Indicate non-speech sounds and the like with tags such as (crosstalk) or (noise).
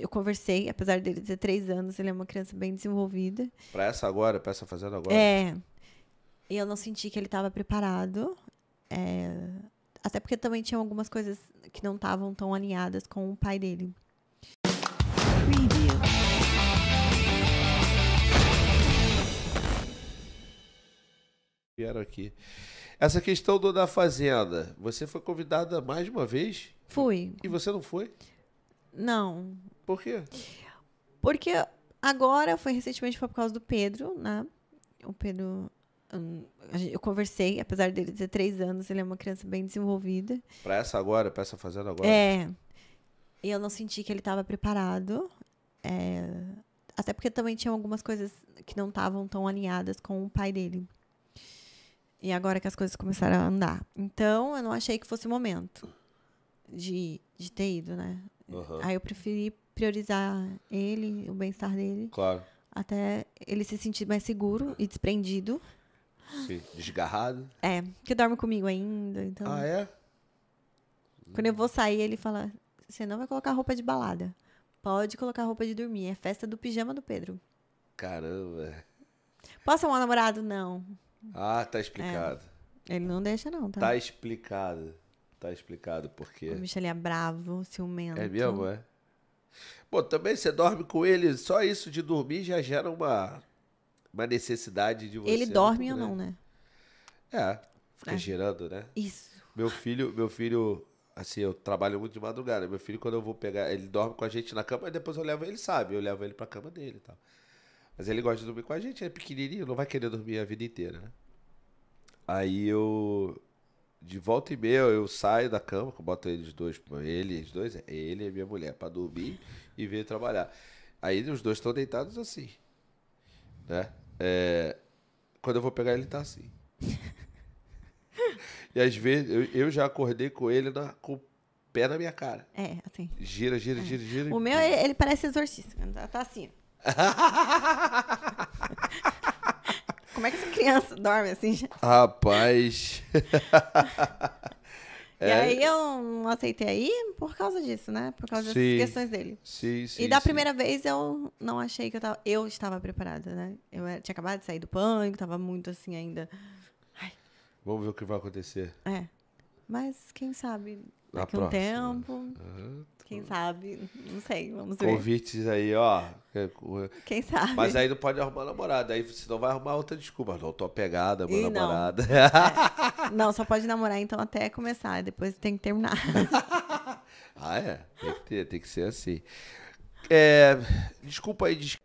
Eu conversei, apesar dele ter três anos, ele é uma criança bem desenvolvida. Pra essa agora, pra essa fazenda agora? É. E eu não senti que ele estava preparado. É, até porque também tinha algumas coisas que não estavam tão alinhadas com o pai dele. Vieram aqui. Essa questão do da fazenda, você foi convidada mais de uma vez? Fui. E você não foi? Não. Por quê? Porque agora foi recentemente foi por causa do Pedro, né? O Pedro. Hum, eu conversei, apesar dele ter três anos, ele é uma criança bem desenvolvida. Pra essa agora, pra essa fazenda agora? É. E eu não senti que ele estava preparado. É, até porque também tinha algumas coisas que não estavam tão alinhadas com o pai dele. E agora que as coisas começaram a andar. Então, eu não achei que fosse o momento de, de ter ido, né? Uhum. Aí eu preferi priorizar ele, o bem-estar dele. Claro. Até ele se sentir mais seguro e desprendido. Sim, desgarrado. É, que dorme comigo ainda, então. Ah, é? Quando eu vou sair, ele fala: "Você não vai colocar roupa de balada. Pode colocar roupa de dormir, é festa do pijama do Pedro." Caramba. Posso ser um namorado? Não. Ah, tá explicado. É. Ele não deixa, não, tá? Tá explicado. Tá explicado porque. O Michel é bravo, ciumento. É mesmo, é? Bom, também você dorme com ele, só isso de dormir já gera uma, uma necessidade de você. Ele né? dorme ou não, né? É, fica é. gerando, né? Isso. Meu filho, meu filho, assim, eu trabalho muito de madrugada. Meu filho, quando eu vou pegar, ele dorme com a gente na cama, e depois eu levo ele, sabe? Eu levo ele pra cama dele e tal. Mas ele gosta de dormir com a gente, ele é pequenininho, não vai querer dormir a vida inteira, né? Aí eu de volta e meia eu saio da cama, eu boto eles dois, ele, eles dois, é, ele e minha mulher, para dormir e vir trabalhar. Aí os dois estão deitados assim, né? É, quando eu vou pegar ele tá assim. e às vezes eu, eu, já acordei com ele na, com o pé na minha cara. É, assim. Gira, gira, é. gira, gira. O e... meu, ele, parece exorcista, tá, tá assim. (laughs) criança dorme assim já. Rapaz. (laughs) E é. aí eu não aceitei aí por causa disso, né? Por causa sim, questões dele. Sim, sim. E da sim. primeira vez eu não achei que eu tava. Eu estava preparada, né? Eu tinha acabado de sair do pânico, tava muito assim ainda. Ai. Vamos ver o que vai acontecer. É. Mas quem sabe daqui um tempo. Quem sabe? Não sei, vamos ver. Convites aí, ó. É, é. Quem sabe? Mas aí não pode arrumar namorada. Aí senão vai arrumar outra desculpa. Não, tô apegada, meu namorada. Não. É. não, só pode namorar então até começar. Depois tem que terminar. (laughs) ah, é? Tem que ter, tem que ser assim. É, desculpa aí, desculpa.